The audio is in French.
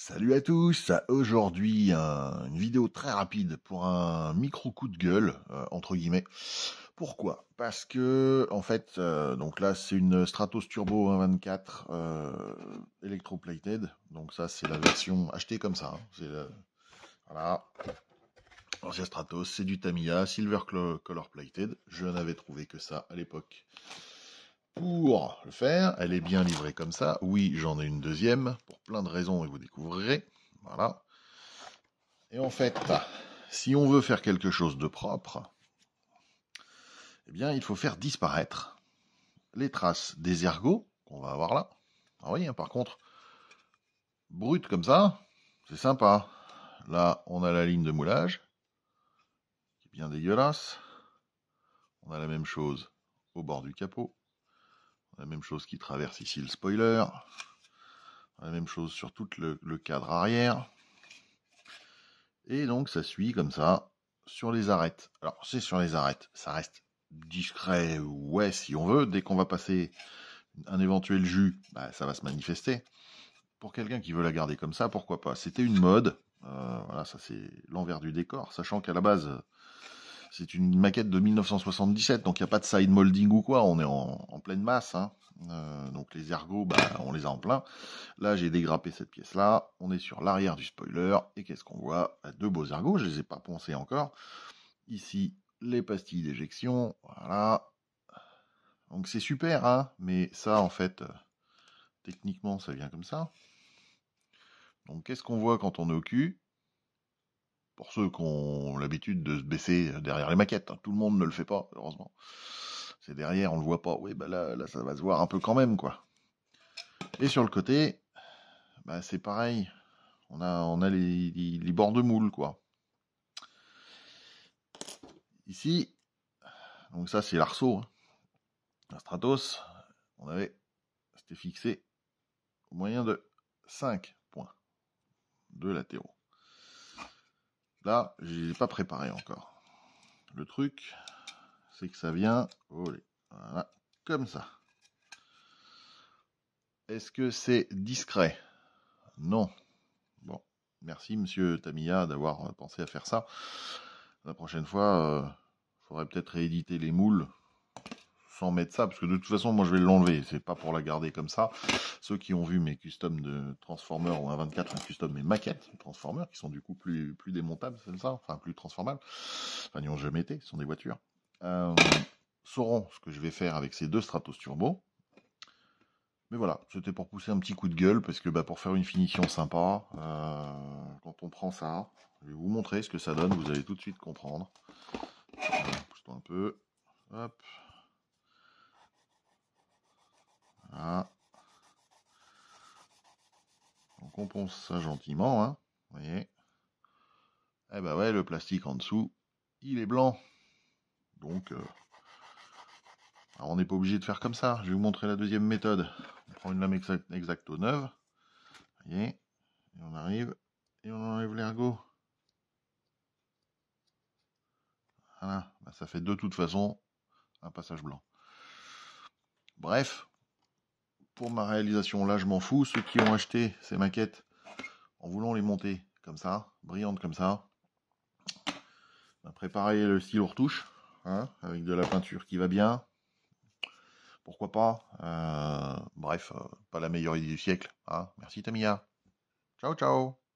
Salut à tous, aujourd'hui une vidéo très rapide pour un micro coup de gueule euh, entre guillemets. Pourquoi Parce que en fait, euh, donc là c'est une Stratos Turbo 124 electro euh, electroplated, donc ça c'est la version achetée comme ça. Hein. voilà, Stratos, c'est du Tamiya Silver Color Plated. Je n'avais trouvé que ça à l'époque pour le faire. Elle est bien livrée comme ça. Oui, j'en ai une deuxième, pour plein de raisons, et vous découvrirez. Voilà. Et en fait, si on veut faire quelque chose de propre, eh bien, il faut faire disparaître les traces des ergots qu'on va avoir là. Ah oui, hein, par contre, brut comme ça, c'est sympa. Là, on a la ligne de moulage, qui est bien dégueulasse. On a la même chose au bord du capot la même chose qui traverse ici le spoiler, la même chose sur tout le, cadre arrière. Et donc ça suit comme ça sur les arêtes. Alors c'est sur les arêtes, ça reste discret, ouais si on veut, dès qu'on va passer un éventuel jus, bah, ça va se manifester. Pour quelqu'un qui veut la garder comme ça, pourquoi pas C'était une mode, euh, voilà, ça c'est l'envers du décor, sachant qu'à la base, c'est une maquette de 1977, donc il n'y a pas de side molding ou quoi, on est en, pleine masse. Hein. Euh, donc les ergots, bah, on les a en plein. Là, j'ai dégrappé cette pièce-là. On est sur l'arrière du spoiler. Et qu'est-ce qu'on voit bah, Deux beaux ergots, je ne les ai pas poncés encore. Ici, les pastilles d'éjection. Voilà. Donc c'est super, hein, mais ça, en fait, euh, techniquement, ça vient comme ça. Donc qu'est-ce qu'on voit quand on est au cul pour ceux qui ont l'habitude de se baisser derrière les maquettes. Hein. Tout le monde ne le fait pas, heureusement. C'est derrière, on le voit pas. Oui, bah là, là, ça va se voir un peu quand même, quoi. Et sur le côté, bah, c'est pareil. On a, on les, bords de moule, quoi. Ici, donc ça, c'est l'arceau. Hein. La Stratos, on avait, c'était fixé au moyen de 5 points de latéraux je n'ai pas préparé encore. Le truc, c'est que ça vient, voilà, comme ça. Est-ce que c'est discret Non. Bon, merci Monsieur tamia d'avoir pensé à faire ça. La prochaine fois, il euh, faudrait peut-être rééditer les moules mettre ça, parce que de toute façon, moi je vais l'enlever, c'est pas pour la garder comme ça. Ceux qui ont vu mes customs de transformer ou 24 un custom, mes maquettes transformer qui sont du coup plus, plus démontables, c'est ça, enfin plus transformables, enfin n'y ont jamais été, ce sont des voitures, euh, sauront ce que je vais faire avec ces deux Stratos Turbo. Mais voilà, c'était pour pousser un petit coup de gueule, parce que bah, pour faire une finition sympa, euh, quand on prend ça, je vais vous montrer ce que ça donne, vous allez tout de suite comprendre. Euh, un peu. Hop. Ah. Donc on ponce ça gentiment, hein. Vous voyez Et eh ben ouais, le plastique en dessous, il est blanc. Donc, euh, on n'est pas obligé de faire comme ça. Je vais vous montrer la deuxième méthode. On prend une lame exacte exacto neuve. Vous voyez Et on arrive et on enlève l'ergot. Voilà. Bah, ça fait de toute façon un passage blanc. Bref, ma réalisation. Là, je m'en fous. Ceux qui ont acheté ces maquettes en voulant les monter comme ça, brillantes comme ça, bah, préparer le style retouche hein, avec de la peinture qui va bien. Pourquoi pas euh, Bref, euh, pas la meilleure idée du siècle. Hein. Merci Tamia. Ciao, ciao